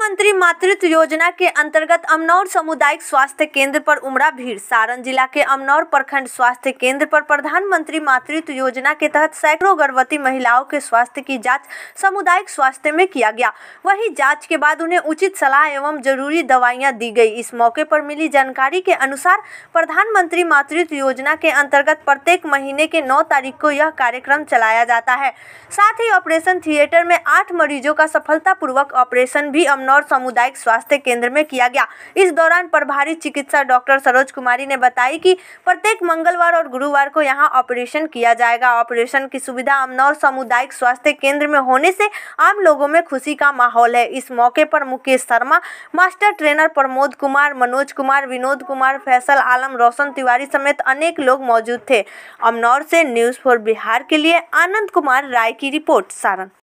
प्रधानमंत्री मातृत्व योजना के अंतर्गत अमनौर सामुदायिक स्वास्थ्य केंद्र पर उमड़ा भीड़ सारण जिला के अमनौर प्रखंड स्वास्थ्य केंद्र पर प्रधानमंत्री मातृत्व योजना के तहत सैकड़ों गर्भवती महिलाओं के स्वास्थ्य की जांच सामुदायिक स्वास्थ्य में किया गया वहीं जांच के बाद उन्हें उचित सलाह एवं जरूरी दवाइयाँ दी गयी इस मौके पर मिली जानकारी के अनुसार प्रधानमंत्री मातृत्व योजना के अंतर्गत प्रत्येक महीने के नौ तारीख को यह कार्यक्रम चलाया जाता है साथ ही ऑपरेशन थिएटर में आठ मरीजों का सफलता ऑपरेशन भी अमनौर मनौर सामुदायिक स्वास्थ्य केंद्र में किया गया इस दौरान प्रभारी चिकित्सा डॉक्टर सरोज कुमारी ने बताई कि प्रत्येक मंगलवार और गुरुवार को यहाँ ऑपरेशन किया जाएगा ऑपरेशन की सुविधा अमनौर सामुदायिक स्वास्थ्य केंद्र में होने से आम लोगों में खुशी का माहौल है इस मौके पर मुकेश शर्मा मास्टर ट्रेनर प्रमोद कुमार मनोज कुमार विनोद कुमार फैसल आलम रोशन तिवारी समेत अनेक लोग मौजूद थे अमनौर से न्यूज़ फॉर बिहार के लिए आनंद कुमार राय की रिपोर्ट सारण